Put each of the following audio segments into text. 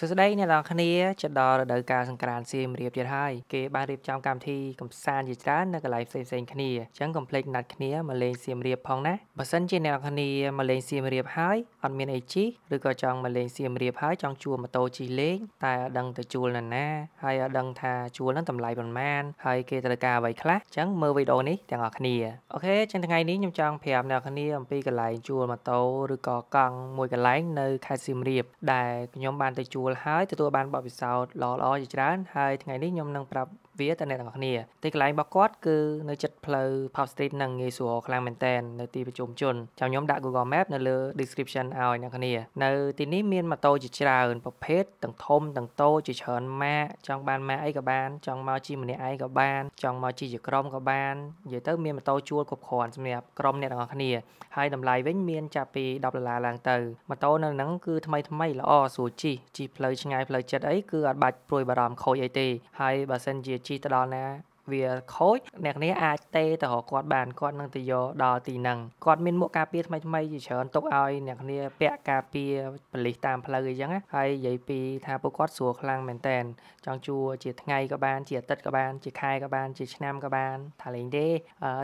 សួស្តីអ្នកនរគ្នាចិត្តដល់រដូវកាលសង្ក្រាន្តសៀមរៀបទៀតហើយគេបានរៀបចំកម្មវិធីកំសាន្តជាច្រើននៅកន្លែងផ្សេងៗគ្នាអញ្ចឹងកុំភ្លេចណាត់គ្នាមកលេងសៀមរៀបផងណាបើសិនជាអ្នកនរគ្នាមកលេងសៀមរៀបហើយអត់មានអីជិះឬក៏ចង់មកលេងសៀមរៀបហើយចង់ជួលម៉ូតូជិះលេង តែអត់ដឹងទៅជួលណាណា ហើយអត់ដឹងថាជួលហ្នឹងតម្លៃប៉ុន្មានហើយគេត្រូវការអ្វីខ្លះអញ្ចឹងមើលវីដេអូនេះទាំងអស់គ្នាអូខេអញ្ចឹងថ្ងៃនេះខ្ញុំចង់ប្រាប់អ្នកនរគ្នា អំពីកន្លែងជួលម៉ូតូឬក៏កង់មួយកន្លែងនៅខេត្តសៀមរាបដែលខ្ញុំបានទៅជួលហើយទទួលបានបទពិសោធន៍ល្អៗជាច្រើនហើយថ្ងៃនេះខ្ញុំនឹងប្រាប់វាទៅអ្នកទាំងគ្នាទីកន្លែងរបស់គាត់គឺនៅជិតផ្លូវ Pub Street នឹងងាយស្រួលខ្លាំងមែនតែននៅទីប្រជុំជនចាំខ្ញុំដាក់ Google Map នៅលើ description ឲ្យអ្នកគ្នានៅទីនេះមានម៉ូតូជាច្រើនប្រភេទទាំងធំទាំងតូចជាច្រើនម៉ាកចង់បានម៉ាកអីក៏បានចង់មកជិះម្នាក់ឯងក៏បានចង់មកជិះជាក្រុមក៏បាននិយាយទៅមានម៉ូតូជួលគ្រប់គ្រាន់សម្រាប់ក្រុមអ្នកទាំងគ្នាហើយតម្លៃវិញមានចាប់ពី10ដុល្លារឡើងទៅម៉ូតូនៅហ្នឹងគឺថ្មីថ្មីល្អស្រួលជិះជិះផ្លូវឆ្ងាយផ្លូវចិត្តអីគឺអត់បាច់ព្រួយបារម្ភខូចអីទេហើយបើសិនជាជីទៅដល់ណាវាខូចអ្នកនេះអាចទេទៅរកគាត់បានគាត់នឹងទៅយកដល់ទីហ្នឹងគាត់មានមុខការពារថ្មីថ្មីជាច្រើនទុកឲ្យអ្នកនេះពាក់ការពារបលិសតាមផ្លូវអីចឹងហើយនិយាយពីថាពួកគាត់ស្រួលខ្លាំងមែនតែនចង់ជួជាថ្ងៃក៏បានជាអាទិត្យក៏បានជាខែក៏បានជាឆ្នាំក៏បានថាលេងទេ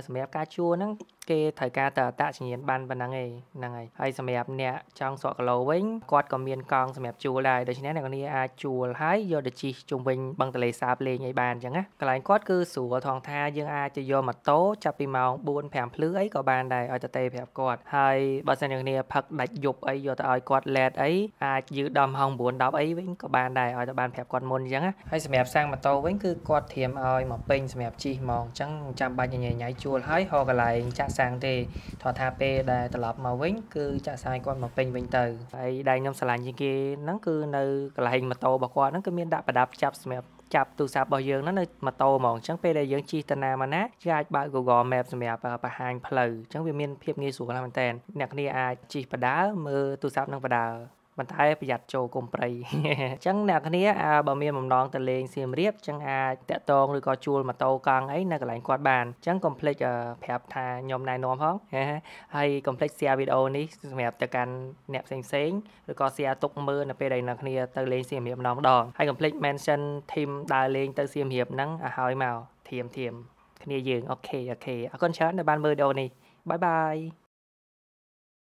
សម្រាប់ការជួហ្នឹងគេត្រូវការតអតសញ្ញាណបានប៉ុណ្ណឹងឯងហ្នឹងហើយហើយសម្រាប់អ្នកចង់សក់គីឡូវិញគាត់ក៏មានកង់សម្រាប់ជួលដែរដូច្នេះអ្នកនាងអាចជួលហើយយកទៅជីកជុំវិញបឹងទន្លេសាបលេងឲ្យបានអញ្ចឹងណាកន្លែងគាត់គឺសស្រួលថងថាយើងអាចទៅយកម៉ូតូចាប់ពីម៉ោង4 5ភ្លឺអីក៏បានដែរឲ្យតេប្រាប់គាត់ហើយបើសិនជាគ្នាផឹកដាច់យប់អីយកទៅឲ្យគាត់ឡែតអីអាចយឺដល់ម៉ោង9 10អីវិញក៏បានដែរឲ្យទៅបានប្រាប់គាត់មុនអញ្ចឹងហើយសម្រាប់សាំងម៉ូតូវិញគឺគាត់ធៀមឲ្យមកពេញសម្រាប់ជិះហ្មងអញ្ចឹងចាំបាច់ញញ៉ៃជួលហើយហៅកន្លែងចាក់សាំងទេថតថាពេលដែលត្រឡប់មកវិញគឺចាក់សាំងគាត់មកពេញវិញទៅហើយដែលខ្ញុំឆ្លាញ់ជាងគេហ្នឹងគឺនៅកន្លែងម៉ូតូរបស់គាត់ហ្នឹងគឺមានដាក់ប្រដាប់ចាប់សម្រាប់ចាប់ទូរស័ព្ទរបស់យើងហ្នឹងនៅម៉ូតូហ្មងអញ្ចឹងពេលដែលយើងជិះទៅណាមកណាយើងអាចបើក Google Map សម្រាប់បង្ហាញផ្លូវអញ្ចឹងវាមានភាពងាយស្រួលណាស់មែនតើអ្នកគ្នាអាចជិះបដាលមើលទូរស័ព្ទនឹងបដាលប៉ុន្តែប្រយ័ត្នចូលកុំប្រៃអញ្ចឹងអ្នកគ្នាបើមានបំណងទៅលេងសៀមរាបអញ្ចឹងអាចតាក់តងឬក៏ជួលម៉ូតូកង់អីនៅកន្លែងគាត់បានអញ្ចឹងកុំភ្លេចប្រាប់ថាខ្ញុំណែនាំផងហើយកុំភ្លេច share វីដេអូនេះសម្រាប់ទៅកាន់អ្នកផ្សេងផ្សេងឬក៏ share ទុកមើលនៅពេលដែលអ្នកគ្នាទៅលេងសៀមរាបម្ដងម្ដងហើយកុំភ្លេច mention team ដើរលេងទៅសៀមរាបហ្នឹងឲ្យហើយមកធៀមធៀមគ្នាយើងអូខេអូខេអរគុណច្រើនដែលបានមើលវីដេអូនេះបាយបាយ